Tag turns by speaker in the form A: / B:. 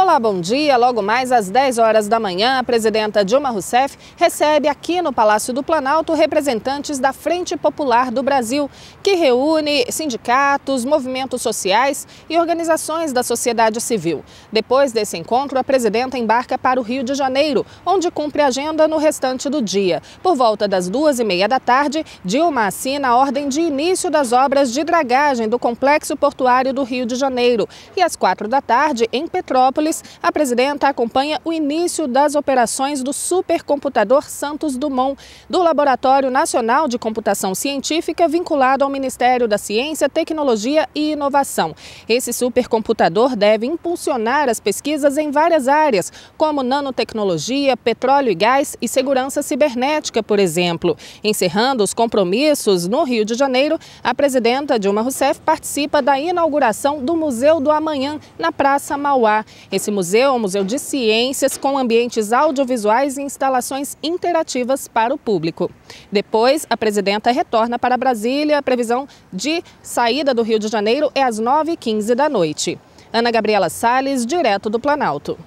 A: Olá, bom dia. Logo mais às 10 horas da manhã, a presidenta Dilma Rousseff recebe aqui no Palácio do Planalto representantes da Frente Popular do Brasil, que reúne sindicatos, movimentos sociais e organizações da sociedade civil. Depois desse encontro, a presidenta embarca para o Rio de Janeiro, onde cumpre a agenda no restante do dia. Por volta das duas e meia da tarde, Dilma assina a ordem de início das obras de dragagem do Complexo Portuário do Rio de Janeiro e às quatro da tarde, em Petrópolis, a presidenta acompanha o início das operações do supercomputador Santos Dumont, do Laboratório Nacional de Computação Científica vinculado ao Ministério da Ciência, Tecnologia e Inovação. Esse supercomputador deve impulsionar as pesquisas em várias áreas, como nanotecnologia, petróleo e gás e segurança cibernética, por exemplo. Encerrando os compromissos no Rio de Janeiro, a presidenta Dilma Rousseff participa da inauguração do Museu do Amanhã, na Praça Mauá. Esse museu é um museu de ciências com ambientes audiovisuais e instalações interativas para o público. Depois, a presidenta retorna para Brasília. A previsão de saída do Rio de Janeiro é às 9h15 da noite. Ana Gabriela Salles, direto do Planalto.